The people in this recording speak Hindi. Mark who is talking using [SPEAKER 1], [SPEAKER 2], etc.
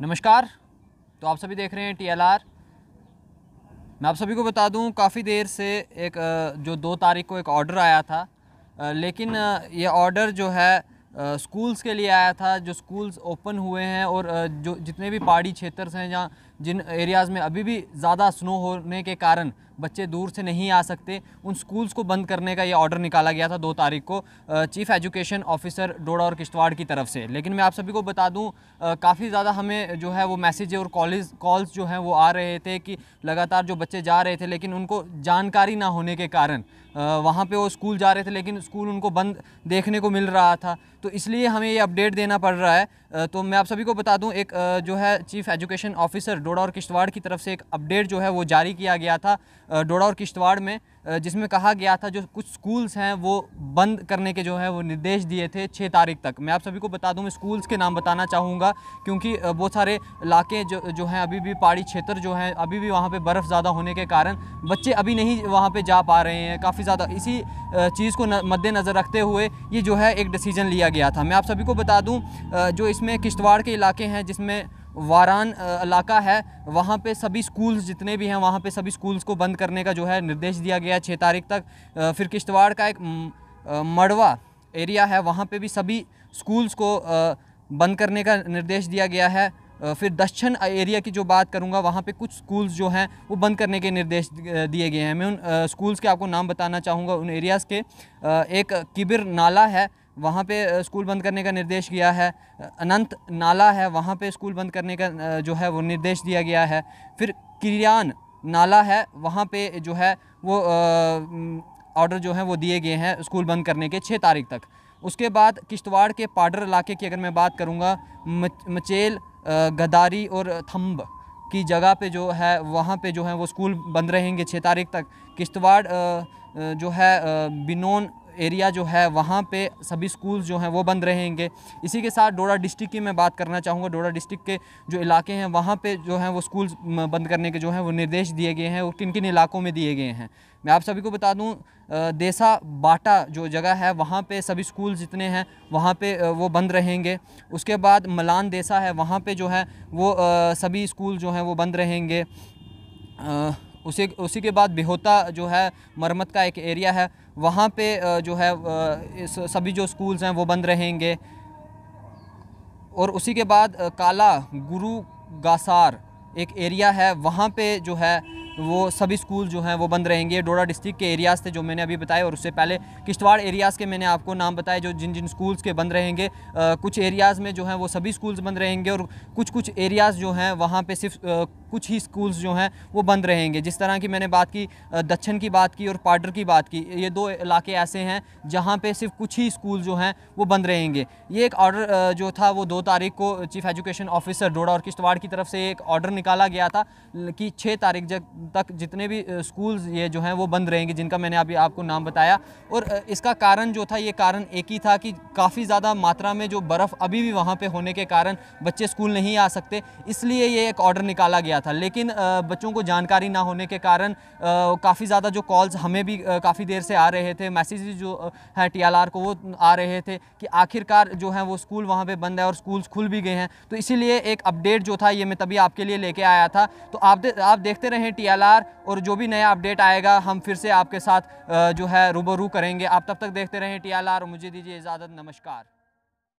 [SPEAKER 1] नमस्कार तो आप सभी देख रहे हैं टीएलआर मैं आप सभी को बता दूं काफ़ी देर से एक जो दो तारीख को एक ऑर्डर आया था लेकिन ये ऑर्डर जो है स्कूल्स के लिए आया था जो स्कूल्स ओपन हुए हैं और जो जितने भी पहाड़ी क्षेत्र हैं जहाँ जिन एरियाज़ में अभी भी ज़्यादा स्नो होने के कारण बच्चे दूर से नहीं आ सकते उन स्कूल्स को बंद करने का ये ऑर्डर निकाला गया था दो तारीख को चीफ़ एजुकेशन ऑफिसर डोडा और किश्तवाड़ की तरफ से लेकिन मैं आप सभी को बता दूँ काफ़ी ज़्यादा हमें जो है वो मैसेज और कॉलेज कॉल्स जो हैं वो आ रहे थे कि लगातार जो बच्चे जा रहे थे लेकिन उनको जानकारी ना होने के कारण वहाँ पे वो स्कूल जा रहे थे लेकिन स्कूल उनको बंद देखने को मिल रहा था तो इसलिए हमें ये अपडेट देना पड़ रहा है तो मैं आप सभी को बता दूं एक जो है चीफ़ एजुकेशन ऑफिसर डोडा और किश्तवाड़ की तरफ से एक अपडेट जो है वो जारी किया गया था डोडा और किश्तवाड़ में जिसमें कहा गया था जो कुछ स्कूल्स हैं वो बंद करने के जो है वो निर्देश दिए थे छः तारीख तक मैं आप सभी को बता दूं मैं स्कूल्स के नाम बताना चाहूँगा क्योंकि बहुत सारे इलाके जो जो हैं अभी भी पहाड़ी क्षेत्र जो हैं अभी भी वहाँ पे बर्फ़ ज़्यादा होने के कारण बच्चे अभी नहीं वहाँ पर जा पा रहे हैं काफ़ी ज़्यादा इसी चीज़ को मद्देनज़र रखते हुए ये जो है एक डिसीज़न लिया गया था मैं आप सभी को बता दूँ जो इसमें किश्तवाड़ के इलाके हैं जिसमें वारान इलाका है वहाँ पे सभी स्कूल्स जितने भी हैं वहाँ पे सभी स्कूल्स को बंद करने का जो है निर्देश दिया गया है छः तारीख तक फिर किश्तवाड़ का एक मड़वा एरिया है वहाँ पे भी सभी स्कूल्स को बंद करने का निर्देश दिया गया है फिर दक्षिण एरिया की जो बात करूँगा वहाँ पे कुछ स्कूल्स जो हैं वो बंद करने के निर्देश दिए गए हैं मैं उन स्कूल्स के आपको नाम बताना चाहूँगा उन एरियाज़ के एक किबिर नाला है वहाँ पे स्कूल बंद करने का निर्देश दिया है अनंत नाला है वहाँ पे स्कूल बंद करने का जो है वो निर्देश दिया गया है फिर किरियान नाला है वहाँ पे जो है वो ऑर्डर जो है वो दिए गए हैं स्कूल बंद करने के छः तारीख तक उसके बाद किश्तवाड़ के पाडर इलाके की अगर मैं बात करूँगा मचेल गदारी और थम्ब की जगह पे जो है वहाँ पे जो है वो स्कूल बंद रहेंगे छः तारीख तक किश्तवाड़ जो है बिनोन एरिया जो है वहाँ पे सभी स्कूल जो हैं वो बंद रहेंगे इसी के साथ डोडा डिस्ट्रिक्ट की मैं बात करना चाहूँगा डोडा डिस्ट्रिक्ट के जो इलाके हैं वहाँ पे जो हैं वो स्कूल बंद करने के जो हैं वो निर्देश दिए गए हैं वो किन किन इलाकों में दिए गए हैं मैं आप सभी को बता दूँ देसा बाटा जो जगह है वहाँ पर सभी स्कूल जितने हैं वहाँ पर वो बंद रहेंगे उसके बाद मलान देसा है वहाँ पर जो है वो सभी स्कूल जो हैं वो बंद रहेंगे उसी उसी के बाद बेहोता जो है मरम्मत का एक एरिया है वहाँ पे जो है सभी जो स्कूल्स हैं वो बंद रहेंगे और उसी के बाद काला गुरु गासार एक एरिया है वहाँ पे जो है वो सभी स्कूल जो हैं वो बंद रहेंगे डोडा डिस्ट्रिक्ट के एरियाज़ थे जो मैंने अभी बताए और उससे पहले किश्तवाड़ एरियाज़ के मैंने आपको नाम बताए जो जिन जिन स्कूल्स के बंद रहेंगे आ, कुछ एरियाज़ में जो हैं वो सभी स्कूल्स बंद रहेंगे और कुछ कुछ एरियाज़ जो हैं वहाँ पे सिर्फ कुछ ही स्कूल्स जो हैं वो बंद रहेंगे जिस तरह की मैंने बात की दक्षिण की बात की और पाडर की बात की ये दो इलाके ऐसे हैं जहाँ पे सिर्फ कुछ ही स्कूल जो हैं वो बंद रहेंगे ये एक ऑर्डर जो था वो दो तारीख को चीफ़ एजुकेशन ऑफिसर डोडा और किश्तवाड़ की तरफ से एक ऑर्डर निकाला गया था कि छः तारीख तक जितने भी स्कूल्स ये जो हैं वो बंद रहेंगे जिनका मैंने अभी आपको नाम बताया और इसका कारण जो था ये कारण एक ही था कि काफ़ी ज़्यादा मात्रा में जो बर्फ़ अभी भी वहाँ पर होने के कारण बच्चे स्कूल नहीं आ सकते इसलिए ये एक ऑर्डर निकाला गया गया था लेकिन बच्चों को जानकारी ना होने के कारण काफ़ी ज़्यादा जो कॉल्स हमें भी काफ़ी देर से आ रहे थे मैसेज जो है टी को वो आ रहे थे कि आखिरकार जो है वो स्कूल वहाँ पर बंद है और स्कूल्स खुल भी गए हैं तो इसीलिए एक अपडेट जो था ये मैं तभी आपके लिए लेके आया था तो आप दे, आप देखते रहें टी और जो भी नया अपडेट आएगा हम फिर से आपके साथ जो है रूबरू करेंगे आप तब तक देखते रहें टी और मुझे दीजिए इजाज़त नमस्कार